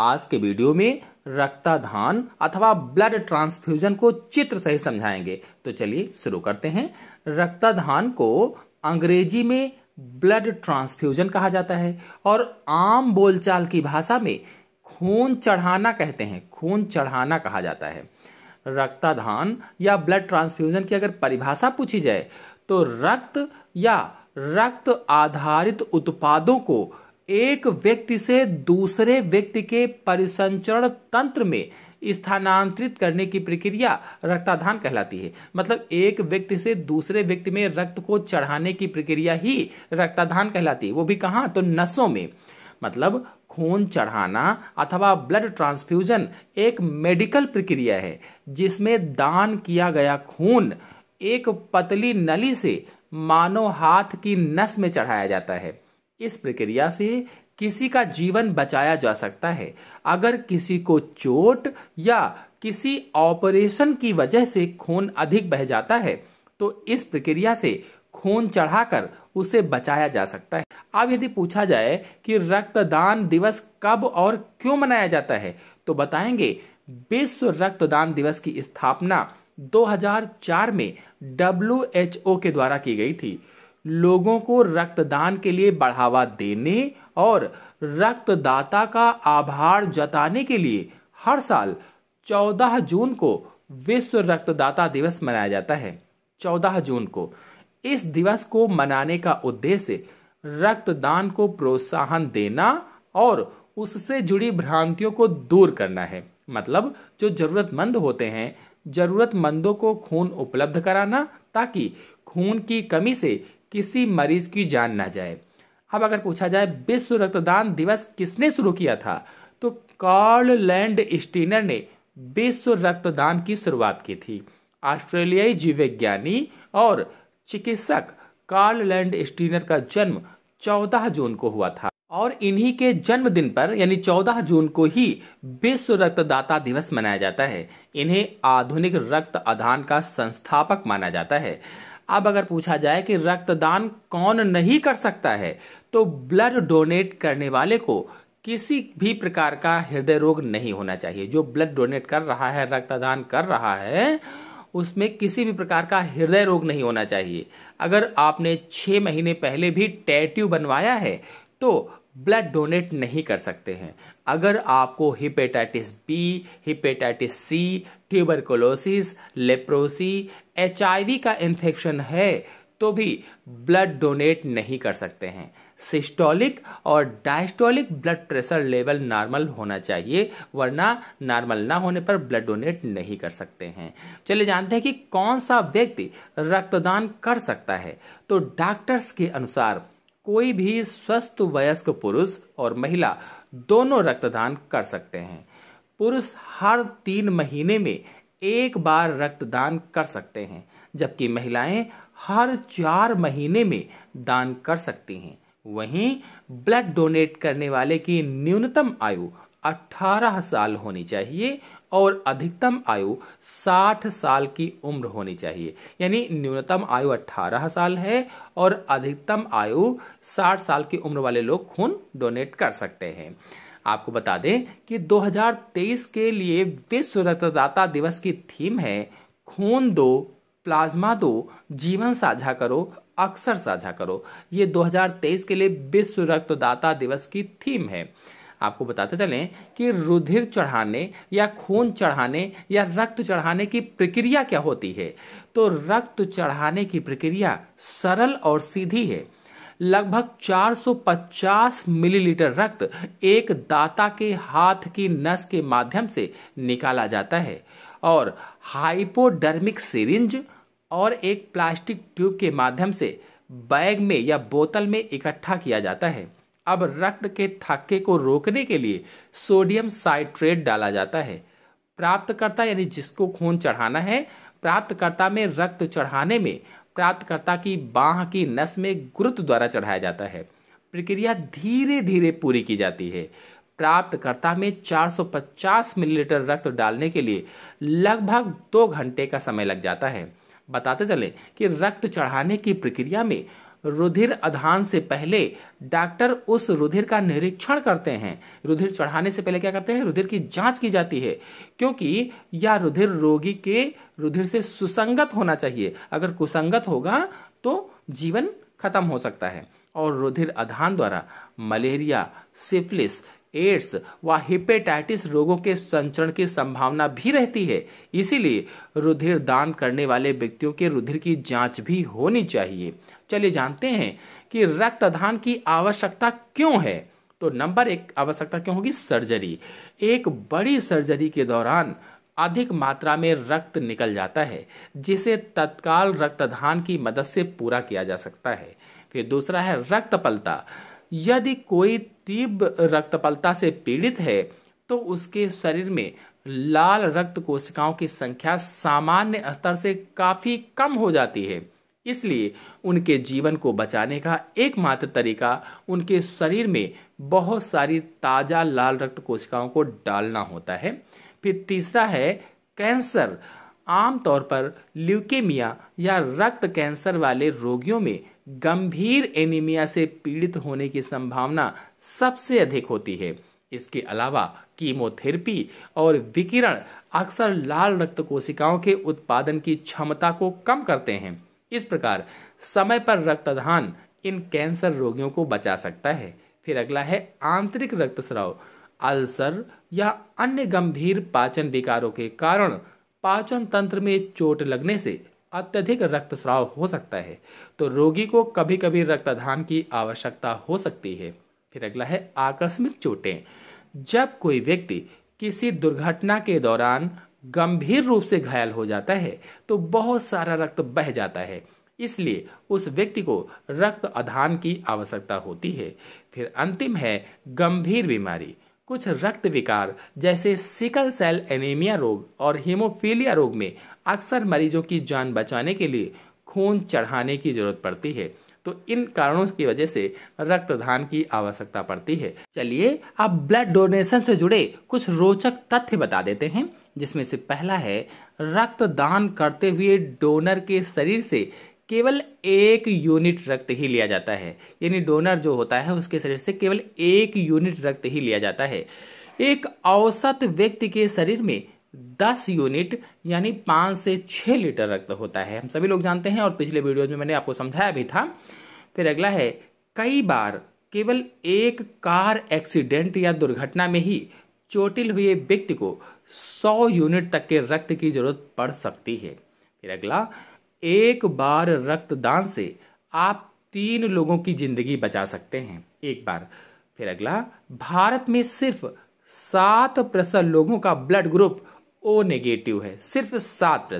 आज के वीडियो में रक्ताधान अथवा ब्लड ट्रांसफ्यूजन को चित्र से समझाएंगे तो चलिए शुरू करते हैं रक्ताधान को अंग्रेजी में ब्लड ट्रांसफ्यूजन कहा जाता है और आम बोलचाल की भाषा में खून चढ़ाना कहते हैं खून चढ़ाना कहा जाता है रक्ताधान या ब्लड ट्रांसफ्यूजन की अगर परिभाषा पूछी जाए तो रक्त या रक्त आधारित उत्पादों को एक व्यक्ति से दूसरे व्यक्ति के परिसंचरण तंत्र में स्थानांतरित करने की प्रक्रिया रक्ताधान कहलाती है मतलब एक व्यक्ति से दूसरे व्यक्ति में रक्त को चढ़ाने की प्रक्रिया ही रक्ताधान कहलाती है वो भी कहा तो नसों में मतलब खून चढ़ाना अथवा ब्लड ट्रांसफ्यूजन एक मेडिकल प्रक्रिया है जिसमें दान किया गया खून एक पतली नली से मानव हाथ की नस में चढ़ाया जाता है इस प्रक्रिया से किसी का जीवन बचाया जा सकता है अगर किसी को चोट या किसी ऑपरेशन की वजह से खून अधिक बह जाता है तो इस प्रक्रिया से खून चढ़ाकर उसे बचाया जा सकता है अब यदि पूछा जाए कि रक्तदान दिवस कब और क्यों मनाया जाता है तो बताएंगे विश्व रक्तदान दिवस की स्थापना 2004 में डब्ल्यू के द्वारा की गई थी लोगों को रक्तदान के लिए बढ़ावा देने और रक्तदाता का आभार जताने के लिए हर साल 14 जून को विश्व रक्तदाता दिवस मनाया जाता है 14 जून को इस दिवस को मनाने का उद्देश्य रक्तदान को प्रोत्साहन देना और उससे जुड़ी भ्रांतियों को दूर करना है मतलब जो जरूरतमंद होते हैं जरूरतमंदों को खून उपलब्ध कराना ताकि खून की कमी से किसी मरीज की जान ना जाए अब अगर पूछा जाए विश्व रक्तदान दिवस किसने शुरू किया था तो कार्ल लैंड स्टीनर ने विश्व रक्तदान की शुरुआत की थी ऑस्ट्रेलियाई जीव विज्ञानी और चिकित्सक कार्ल लैंड स्टीनर का जन्म 14 जून को हुआ था और इन्हीं के जन्मदिन पर यानी 14 जून को ही विश्व रक्तदाता दिवस मनाया जाता है इन्हें आधुनिक रक्त आधान का संस्थापक माना जाता है अब अगर पूछा जाए कि रक्तदान कौन नहीं कर सकता है तो ब्लड डोनेट करने वाले को किसी भी प्रकार का हृदय रोग नहीं होना चाहिए जो ब्लड डोनेट कर रहा है रक्तदान कर रहा है उसमें किसी भी प्रकार का हृदय रोग नहीं होना चाहिए अगर आपने छः महीने पहले भी टैट्यू बनवाया है तो ब्लड डोनेट नहीं कर सकते हैं अगर आपको hepatitis B hepatitis C tuberculosis leprosy H का इन्फेक्शन है तो भी ब्लड डोनेट नहीं कर सकते हैं सिस्टोलिक और diastolic blood pressure level normal होना चाहिए वरना नॉर्मल ना होने पर ब्लड डोनेट नहीं कर सकते हैं चलिए जानते हैं कि कौन सा व्यक्ति रक्तदान कर सकता है तो डॉक्टर्स के अनुसार कोई भी स्वस्थ वयस्क पुरुष और महिला दोनों रक्तदान कर सकते हैं पुरुष हर तीन महीने में एक बार रक्तदान कर सकते हैं जबकि महिलाएं हर चार महीने में दान कर सकती हैं वहीं ब्लड डोनेट करने वाले की न्यूनतम आयु 18 साल होनी चाहिए और अधिकतम आयु 60 साल की उम्र होनी चाहिए यानी न्यूनतम आयु 18 साल है और अधिकतम आयु 60 साल की उम्र वाले लोग खून डोनेट कर सकते हैं आपको बता दें कि 2023 के लिए विश्व रक्तदाता दिवस की थीम है खून दो प्लाज्मा दो जीवन साझा करो अक्सर साझा करो ये 2023 के लिए विश्व रक्तदाता दिवस की थीम है आपको बताते चलें कि रुधिर चढ़ाने या खून चढ़ाने या रक्त चढ़ाने की प्रक्रिया क्या होती है तो रक्त चढ़ाने की प्रक्रिया सरल और सीधी है लगभग 450 मिलीलीटर रक्त एक दाता के हाथ की नस के माध्यम से निकाला जाता है और हाइपोडर्मिक सिरिंज और एक प्लास्टिक ट्यूब के माध्यम से बैग में या बोतल में इकट्ठा किया जाता है अब रक्त के थक्के को रोकने के लिए सोडियम साइट्रेट डाला जाता है प्राप्तकर्ता यानी जिसको खून चढ़ाना है प्राप्तकर्ता में रक्त चढ़ाने में प्राप्तकर्ता की बाह की नस में गुरुत्व द्वारा चढ़ाया जाता है प्रक्रिया धीरे धीरे पूरी की जाती है प्राप्तकर्ता में 450 मिलीलीटर रक्त डालने के लिए लगभग दो घंटे का समय लग जाता है बताते चले कि रक्त चढ़ाने की प्रक्रिया में रुधिर अधान से पहले डॉक्टर उस रुधिर का निरीक्षण करते हैं रुधिर चढ़ाने से पहले क्या करते हैं रुधिर की जांच की जाती है क्योंकि यह रुधिर रोगी के रुधिर से सुसंगत होना चाहिए अगर कुसंगत होगा तो जीवन खत्म हो सकता है और रुधिर अधान द्वारा मलेरिया सिफिलिस एड्स व हिपेटाइटिस रोगों के संचरण की संभावना भी रहती है इसीलिए रुधिर दान करने वाले व्यक्तियों के रुधिर की जांच भी होनी चाहिए चलिए जानते हैं कि रक्तदान की आवश्यकता क्यों है तो नंबर एक आवश्यकता क्यों होगी सर्जरी एक बड़ी सर्जरी के दौरान अधिक मात्रा में रक्त निकल जाता है जिसे तत्काल रक्तदान की मदद से पूरा किया जा सकता है फिर दूसरा है रक्तपलता यदि कोई तीव्र रक्तपलता से पीड़ित है तो उसके शरीर में लाल रक्त कोशिकाओं की संख्या सामान्य स्तर से काफ़ी कम हो जाती है इसलिए उनके जीवन को बचाने का एकमात्र तरीका उनके शरीर में बहुत सारी ताज़ा लाल रक्त कोशिकाओं को डालना होता है फिर तीसरा है कैंसर आमतौर पर ल्यूकेमिया या रक्त कैंसर वाले रोगियों में गंभीर एनीमिया से पीड़ित होने की संभावना सबसे अधिक होती है इसके अलावा कीमोथेरेपी और विकिरण अक्सर लाल रक्त कोशिकाओं के उत्पादन की क्षमता को कम करते हैं इस प्रकार समय पर रक्तदान इन कैंसर रोगियों को बचा सकता है फिर अगला है आंतरिक रक्तस्राव अल्सर या अन्य गंभीर पाचन विकारों के कारण पाचन तंत्र में चोट लगने से अत्यधिक रक्तस्राव हो सकता है तो रोगी को कभी कभी रक्तदान की आवश्यकता हो सकती है फिर अगला है आकस्मिक चोटें जब कोई व्यक्ति किसी दुर्घटना के दौरान गंभीर रूप से घायल हो जाता है तो बहुत सारा रक्त बह जाता है इसलिए उस व्यक्ति को रक्त अधान की आवश्यकता होती है फिर अंतिम है गंभीर बीमारी कुछ रक्त विकार जैसे सिकल सेल एनीमिया रोग और हीमोफीलिया रोग में अक्सर मरीजों की जान बचाने के लिए खून चढ़ाने की जरूरत पड़ती है तो इन कारणों की वजह से रक्तदान की आवश्यकता पड़ती है चलिए अब ब्लड डोनेशन से जुड़े कुछ रोचक तथ्य बता देते हैं जिसमें से पहला है रक्तदान करते हुए डोनर के शरीर से केवल एक यूनिट रक्त ही लिया जाता है यानी डोनर जो होता है उसके शरीर से केवल एक यूनिट रक्त ही लिया जाता है एक औसत व्यक्ति के शरीर में दस यूनिट यानी पांच से छह लीटर रक्त होता है हम सभी लोग जानते हैं और पिछले वीडियोज में मैंने आपको समझाया भी था फिर अगला है कई बार केवल एक कार एक्सीडेंट या दुर्घटना में ही चोटिल हुए व्यक्ति को 100 यूनिट तक के रक्त की जरूरत पड़ सकती है फिर अगला एक बार रक्तदान से आप तीन लोगों की जिंदगी बचा सकते हैं एक बार फिर अगला भारत में सिर्फ सात प्रतिशत लोगों का ब्लड ग्रुप ओ नेगेटिव है सिर्फ सात